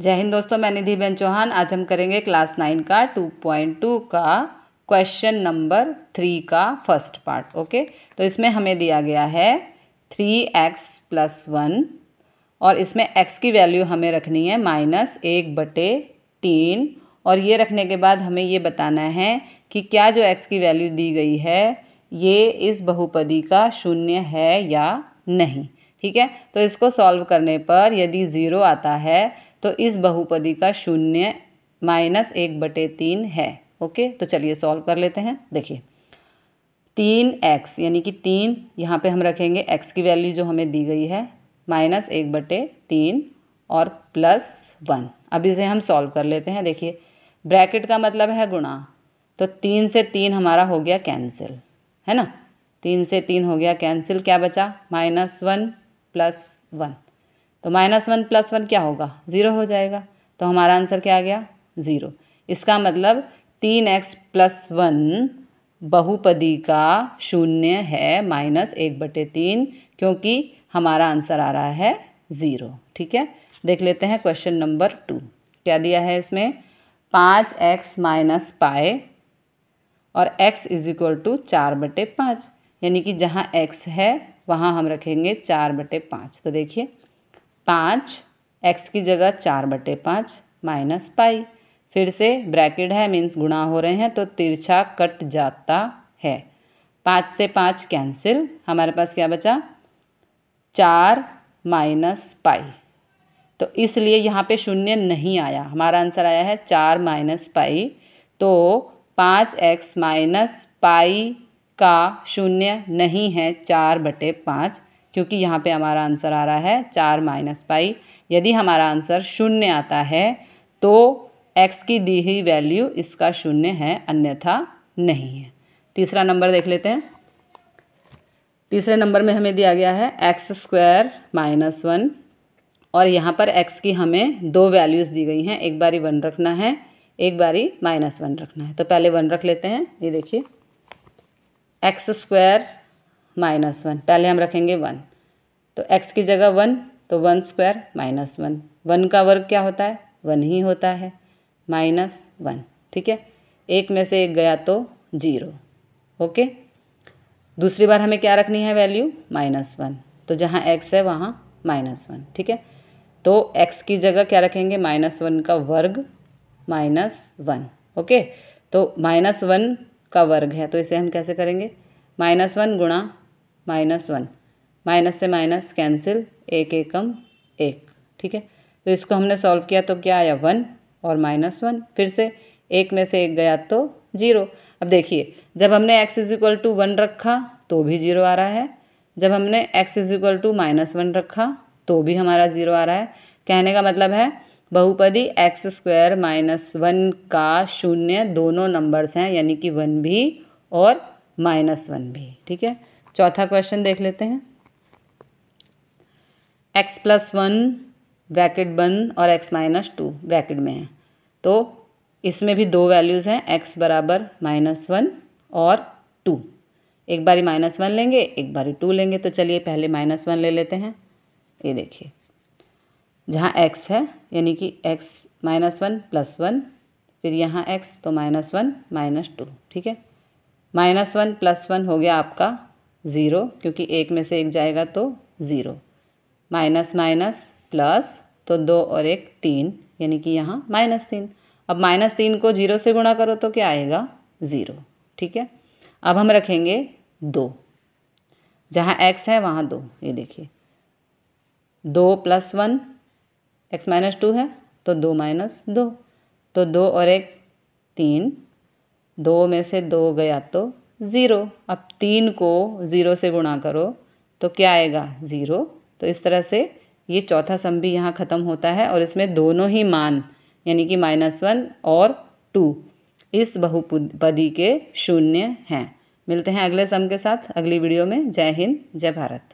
जय हिंद दोस्तों मैं निधि बेन चौहान आज हम करेंगे क्लास नाइन का टू पॉइंट टू का क्वेश्चन नंबर थ्री का फर्स्ट पार्ट ओके तो इसमें हमें दिया गया है थ्री एक्स प्लस वन और इसमें एक्स की वैल्यू हमें रखनी है माइनस एक बटे तीन और ये रखने के बाद हमें ये बताना है कि क्या जो एक्स की वैल्यू दी गई है ये इस बहुपदी का शून्य है या नहीं ठीक है तो इसको सॉल्व करने पर यदि ज़ीरो आता है तो इस बहुपदी का शून्य माइनस एक बटे तीन है ओके तो चलिए सॉल्व कर लेते हैं देखिए तीन एक्स यानी कि तीन यहाँ पे हम रखेंगे एक्स की वैल्यू जो हमें दी गई है माइनस एक बटे तीन और प्लस वन अब इसे हम सॉल्व कर लेते हैं देखिए ब्रैकेट का मतलब है गुणा तो तीन से तीन हमारा हो गया कैंसिल है ना तीन से तीन हो गया कैंसिल क्या बचा माइनस वन प्लस वन तो माइनस वन प्लस वन क्या होगा ज़ीरो हो जाएगा तो हमारा आंसर क्या आ गया ज़ीरो इसका मतलब तीन एक्स प्लस वन बहुपदी का शून्य है माइनस एक बटे तीन क्योंकि हमारा आंसर आ रहा है ज़ीरो ठीक है देख लेते हैं क्वेश्चन नंबर टू क्या दिया है इसमें पाँच एक्स माइनस पाए और x इज इक्वल टू चार बटे पाँच यानी कि जहाँ x है वहाँ हम रखेंगे चार बटे पाँच तो देखिए पाँच एक्स की जगह चार बटे पाँच माइनस पाई फिर से ब्रैकेट है मीन्स गुणा हो रहे हैं तो तिरछा कट जाता है पाँच से पाँच कैंसिल हमारे पास क्या बचा चार माइनस पाई तो इसलिए यहाँ पे शून्य नहीं आया हमारा आंसर आया है चार माइनस पाई तो पाँच एक्स माइनस पाई का शून्य नहीं है चार बटे पाँच क्योंकि यहाँ पे हमारा आंसर आ रहा है चार माइनस पाई यदि हमारा आंसर शून्य आता है तो एक्स की दी हुई वैल्यू इसका शून्य है अन्यथा नहीं है तीसरा नंबर देख लेते हैं तीसरे नंबर में हमें दिया गया है एक्स स्क्वायर माइनस वन और यहाँ पर एक्स की हमें दो वैल्यूज़ दी गई हैं एक बारी वन रखना है एक बारी माइनस वन रखना है तो पहले वन रख लेते हैं ये देखिए एक्स स्क्वायर माइनस वन पहले हम रखेंगे वन तो एक्स की जगह वन तो one square minus one one का वर्ग क्या होता है वन ही होता है माइनस वन ठीक है एक में से एक गया तो जीरो ओके दूसरी बार हमें क्या रखनी है वैल्यू माइनस वन तो जहाँ एक्स है वहाँ माइनस वन ठीक है तो एक्स की जगह क्या रखेंगे माइनस वन का वर्ग माइनस वन ओके तो माइनस वन का वर्ग है तो इसे हम कैसे करेंगे माइनस वन गुणा माइनस वन माइनस से माइनस कैंसिल एक एकम एक ठीक है तो इसको हमने सॉल्व किया तो क्या आया वन और माइनस वन फिर से एक में से एक गया तो जीरो अब देखिए जब हमने x is equal to one रखा तो भी जीरो आ रहा है जब हमने x is equal to minus one रखा तो भी हमारा जीरो आ रहा है कहने का मतलब है बहुपदी एक्स स्क्वायर माइनस वन का शून्य दोनों नंबर्स हैं यानी कि वन भी और माइनस वन भी ठीक है चौथा क्वेश्चन देख लेते हैं एक्स प्लस वन ब्रैकेट बंद और एक्स माइनस टू ब्रैकेट में है तो इसमें भी दो वैल्यूज़ हैं एक्स बराबर माइनस वन और टू एक बारी माइनस वन लेंगे एक बारी टू लेंगे तो चलिए पहले माइनस वन ले लेते हैं ये देखिए जहाँ एक्स है यानी कि x minus one plus one फिर यहाँ एक्स तो माइनस वन माइनस टू ठीक है माइनस वन प्लस वन हो गया आपका ज़ीरो क्योंकि एक में से एक जाएगा तो ज़ीरो माइनस माइनस प्लस तो दो और एक तीन यानी कि यहाँ माइनस तीन अब माइनस तीन को जीरो से गुणा करो तो क्या आएगा ज़ीरो ठीक है अब हम रखेंगे दो जहाँ एक्स है वहाँ दो ये देखिए दो plus one x minus two है तो दो माइनस दो तो दो और एक तीन दो में से दो गया तो ज़ीरो अब तीन को ज़ीरो से गुणा करो तो क्या आएगा ज़ीरो तो इस तरह से ये चौथा सम भी यहाँ ख़त्म होता है और इसमें दोनों ही मान यानी कि माइनस वन और टू इस बहुपदी के शून्य हैं मिलते हैं अगले सम के साथ अगली वीडियो में जय हिंद जय भारत